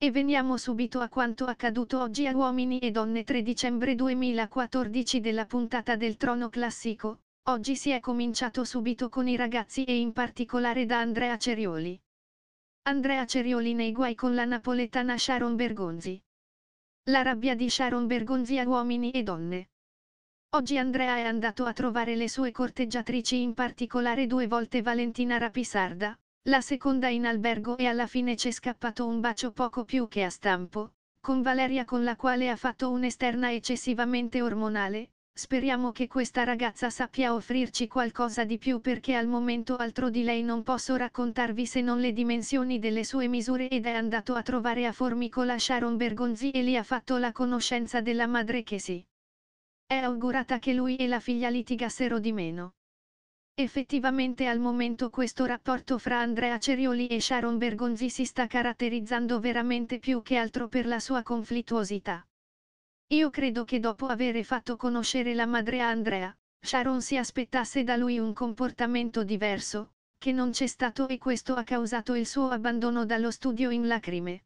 E veniamo subito a quanto accaduto oggi a Uomini e Donne 3 dicembre 2014 della puntata del Trono Classico, oggi si è cominciato subito con i ragazzi e in particolare da Andrea Cerioli. Andrea Cerioli nei guai con la napoletana Sharon Bergonzi. La rabbia di Sharon Bergonzi a Uomini e Donne. Oggi Andrea è andato a trovare le sue corteggiatrici in particolare due volte Valentina Rapisarda, la seconda in albergo e alla fine c'è scappato un bacio poco più che a stampo, con Valeria con la quale ha fatto un'esterna eccessivamente ormonale, speriamo che questa ragazza sappia offrirci qualcosa di più perché al momento altro di lei non posso raccontarvi se non le dimensioni delle sue misure ed è andato a trovare a Formicola Sharon Bergonzi e lì ha fatto la conoscenza della madre che si è augurata che lui e la figlia litigassero di meno. Effettivamente al momento questo rapporto fra Andrea Cerioli e Sharon Bergonzi si sta caratterizzando veramente più che altro per la sua conflittuosità. Io credo che dopo avere fatto conoscere la madre a Andrea, Sharon si aspettasse da lui un comportamento diverso, che non c'è stato e questo ha causato il suo abbandono dallo studio in lacrime.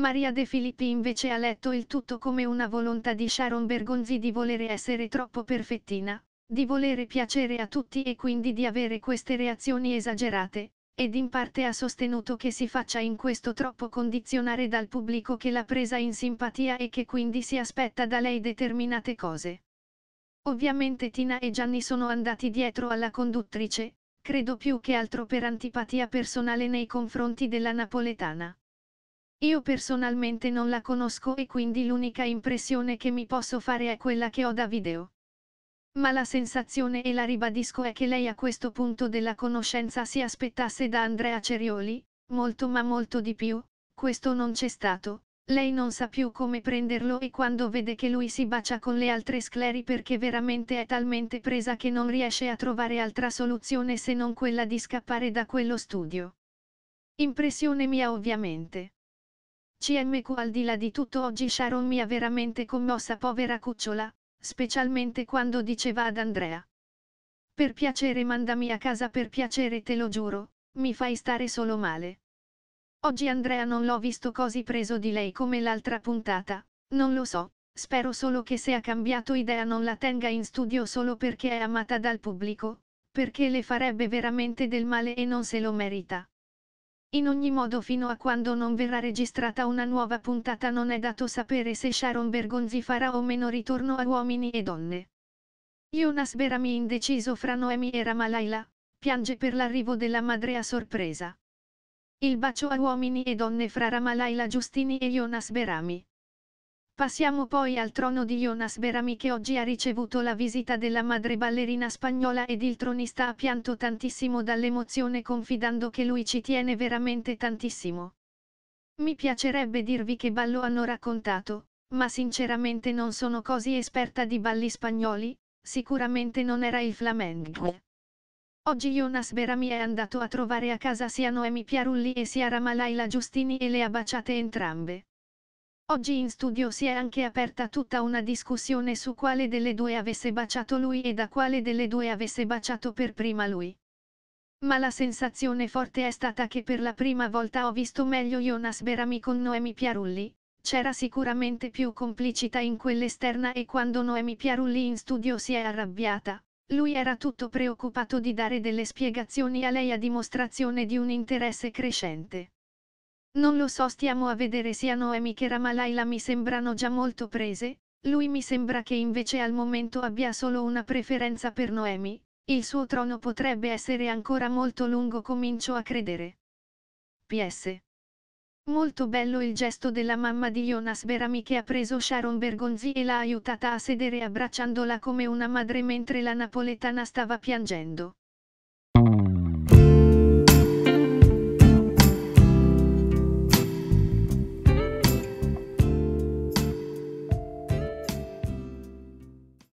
Maria De Filippi invece ha letto il tutto come una volontà di Sharon Bergonzi di volere essere troppo perfettina, di volere piacere a tutti e quindi di avere queste reazioni esagerate, ed in parte ha sostenuto che si faccia in questo troppo condizionare dal pubblico che l'ha presa in simpatia e che quindi si aspetta da lei determinate cose. Ovviamente Tina e Gianni sono andati dietro alla conduttrice, credo più che altro per antipatia personale nei confronti della napoletana. Io personalmente non la conosco e quindi l'unica impressione che mi posso fare è quella che ho da video. Ma la sensazione e la ribadisco è che lei a questo punto della conoscenza si aspettasse da Andrea Cerioli, molto ma molto di più, questo non c'è stato, lei non sa più come prenderlo e quando vede che lui si bacia con le altre scleri perché veramente è talmente presa che non riesce a trovare altra soluzione se non quella di scappare da quello studio. Impressione mia ovviamente. CMQ al di là di tutto oggi Sharon mi ha veramente commossa povera cucciola, specialmente quando diceva ad Andrea. Per piacere mandami a casa per piacere te lo giuro, mi fai stare solo male. Oggi Andrea non l'ho visto così preso di lei come l'altra puntata, non lo so, spero solo che se ha cambiato idea non la tenga in studio solo perché è amata dal pubblico, perché le farebbe veramente del male e non se lo merita. In ogni modo fino a quando non verrà registrata una nuova puntata non è dato sapere se Sharon Bergonzi farà o meno ritorno a uomini e donne. Jonas Berami indeciso fra Noemi e Ramalaila, piange per l'arrivo della madre a sorpresa. Il bacio a uomini e donne fra Ramalaila Giustini e Jonas Berami. Passiamo poi al trono di Jonas Berami che oggi ha ricevuto la visita della madre ballerina spagnola ed il tronista ha pianto tantissimo dall'emozione confidando che lui ci tiene veramente tantissimo. Mi piacerebbe dirvi che ballo hanno raccontato, ma sinceramente non sono così esperta di balli spagnoli, sicuramente non era il flamenco. Oggi Jonas Berami è andato a trovare a casa sia Noemi Piarulli e sia Ramalaila Giustini e le ha baciate entrambe. Oggi in studio si è anche aperta tutta una discussione su quale delle due avesse baciato lui e da quale delle due avesse baciato per prima lui. Ma la sensazione forte è stata che per la prima volta ho visto meglio Jonas Berami con Noemi Piarulli, c'era sicuramente più complicità in quell'esterna e quando Noemi Piarulli in studio si è arrabbiata, lui era tutto preoccupato di dare delle spiegazioni a lei a dimostrazione di un interesse crescente. Non lo so stiamo a vedere sia Noemi che Ramalaila mi sembrano già molto prese, lui mi sembra che invece al momento abbia solo una preferenza per Noemi, il suo trono potrebbe essere ancora molto lungo comincio a credere. PS. Molto bello il gesto della mamma di Jonas Berami che ha preso Sharon Bergonzi e l'ha aiutata a sedere abbracciandola come una madre mentre la napoletana stava piangendo.